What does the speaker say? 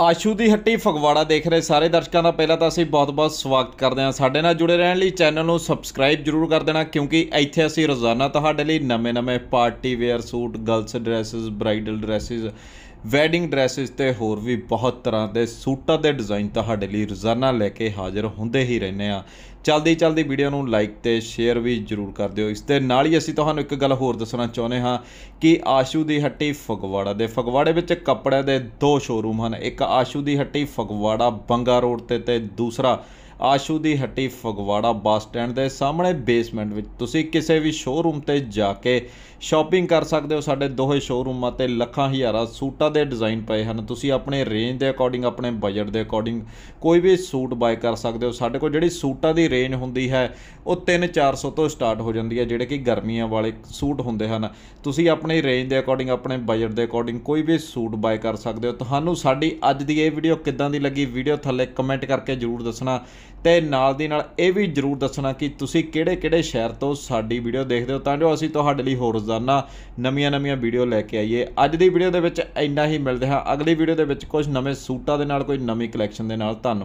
ਆਸ਼ੂ ਦੀ ਹੱਟੀ ਫਗਵਾੜਾ ਦੇਖ ਰਹੇ ਸਾਰੇ ਦਰਸ਼ਕਾਂ ਦਾ ਪਹਿਲਾਂ ਤਾਂ ਅਸੀਂ ਬਹੁਤ-ਬਹੁਤ ਸਵਾਗਤ ਕਰਦੇ ਹਾਂ ਸਾਡੇ ਨਾਲ ਜੁੜੇ ਰਹਿਣ ਲਈ ਚੈਨਲ ਨੂੰ ਸਬਸਕ੍ਰਾਈਬ ਜਰੂਰ ਕਰ ਦੇਣਾ ਕਿਉਂਕਿ ਇੱਥੇ ਅਸੀਂ ਰੋਜ਼ਾਨਾ ਤੁਹਾਡੇ ਲਈ ਨਵੇਂ-ਨਵੇਂ party wear suit girls dresses bridal dresses wedding dresses ਤੇ ਹੋਰ ਵੀ ਬਹੁਤ ਤਰ੍ਹਾਂ ਦੇ ਸੂਟਾਂ ਦੇ ਡਿਜ਼ਾਈਨ ਤੁਹਾਡੇ ਲਈ ਰੋਜ਼ਾਨਾ ਲੈ ਕੇ ਹਾਜ਼ਰ ਹੁੰਦੇ ਹੀ ਰਹਿੰਦੇ ਆ ਚਲਦੀ ਚਲਦੀ ਵੀਡੀਓ ਨੂੰ ਲਾਈਕ ਤੇ ਸ਼ੇਅਰ ਵੀ ਜਰੂਰ ਕਰ ਦਿਓ ਇਸ ਦੇ ਨਾਲ ਹੀ ਅਸੀਂ ਤੁਹਾਨੂੰ ਇੱਕ ਗੱਲ ਹੋਰ ਦੱਸਣਾ ਚਾਹੁੰਦੇ ਹਾਂ ਕਿ ਆਸ਼ੂ ਦੀ ਹੱਟੀ ਫਗਵਾੜਾ ਦੇ ਫਗਵਾੜੇ ਵਿੱਚ ਕੱਪੜੇ ਦੇ ਦੋ ਸ਼ੋਰੂਮ ਹਨ ਇੱਕ ਆਸ਼ੂ ਦੀ ਹੱਟੀ ਫਗਵਾੜਾ ਬੰਗਾ ਰੋਡ ਤੇ ਤੇ ਦੂਸਰਾ ਆਸ਼ੂ ਦੀ ਹੱਟੀ ਫਗਵਾੜਾ ਬੱਸ ਸਟੈਂਡ ਦੇ ਸਾਹਮਣੇ ਬੇਸਮੈਂਟ ਵਿੱਚ ਤੁਸੀਂ ਕਿਸੇ ਵੀ ਸ਼ੋਰੂਮ ਤੇ ਜਾ ਕੇ ਸ਼ਾਪਿੰਗ ਕਰ ਸਕਦੇ ਹੋ ਸਾਡੇ ਦੋਹੇ ਸ਼ੋਰੂਮਾਂ ਤੇ ਲੱਖਾਂ ਹਜ਼ਾਰਾਂ ਸੂਟਾਂ ਦੇ ਡਿਜ਼ਾਈਨ ਪਏ ਹਨ ਤੁਸੀਂ ਆਪਣੇ ਰੇਂਜ ਦੇ ਅਕੋਰਡਿੰਗ ਆਪਣੇ ਬਜਟ ਦੇ ਅਕੋਰਡਿੰਗ ਕੋਈ ਵੀ ਸੂਟ ਬਾਏ ਕਰ ਸਕਦੇ ਹੋ ਸਾਡੇ ਕੋਲ ਜਿਹੜੀ ਸੂਟਾਂ ਦੀ ਰੇਂਜ ਹੁੰਦੀ ਹੈ ਉਹ 3-400 ਤੋਂ ਸਟਾਰਟ ਹੋ ਜਾਂਦੀ ਹੈ ਜਿਹੜੇ ਕਿ ਗਰਮੀਆਂ ਵਾਲੇ ਸੂਟ ਹੁੰਦੇ ਹਨ ਤੁਸੀਂ ਆਪਣੇ ਰੇਂਜ ਦੇ ਅਕੋਰਡਿੰਗ ਆਪਣੇ ਬਜਟ ਦੇ ਅਕੋਰਡਿੰਗ ਕੋਈ ਵੀ ਸੂਟ ਬਾਏ ਕਰ ਸਕਦੇ ਹੋ ਤੁਹਾਨੂੰ ਸਾਡੀ ਅੱਜ ਦੀ ਇਹ ਵੀਡੀਓ ਕਿੱਦਾਂ ਦੀ ਲੱਗੀ ਵੀਡੀਓ ਥੱਲੇ ਕਮੈਂਟ ਕਰਕੇ ਜਰੂਰ ਦੱਸਣਾ ਤੇ ਨਾਲ ਦੀ ਨਾਲ ਇਹ ਵੀ ਜਰੂਰ ਦੱਸਣਾ ਕਿ ਤੁਸੀਂ ਕਿਹੜੇ-ਕਿਹੜੇ ਸ਼ਹਿਰ ਤੋਂ ਸਾਡੀ ਵੀਡੀਓ ਦੇਖਦੇ ਹੋ ਤਾਂ ਜੋ ਅਸੀਂ ਤੁਹਾਡੇ ਲਈ ਹੋਰ ਰੋਜ਼ਾਨਾ ਨਵੀਆਂ-ਨਵੀਆਂ ਵੀਡੀਓ ਲੈ ਕੇ ਆਈਏ ਅੱਜ ਦੀ ਵੀਡੀਓ ਦੇ ਵਿੱਚ ਇੰਨਾ ਹੀ ਮਿਲਦੇ ਹਾਂ ਅਗਲੀ ਵੀਡੀਓ ਦੇ ਵਿੱਚ ਕੁਝ ਨਵੇਂ ਸੂਟਾਂ ਦੇ ਨਾਲ ਕੋਈ ਨਵੀਂ ਕਲੈਕਸ਼ਨ ਦੇ ਨਾਲ ਤੁਹਾਨੂੰ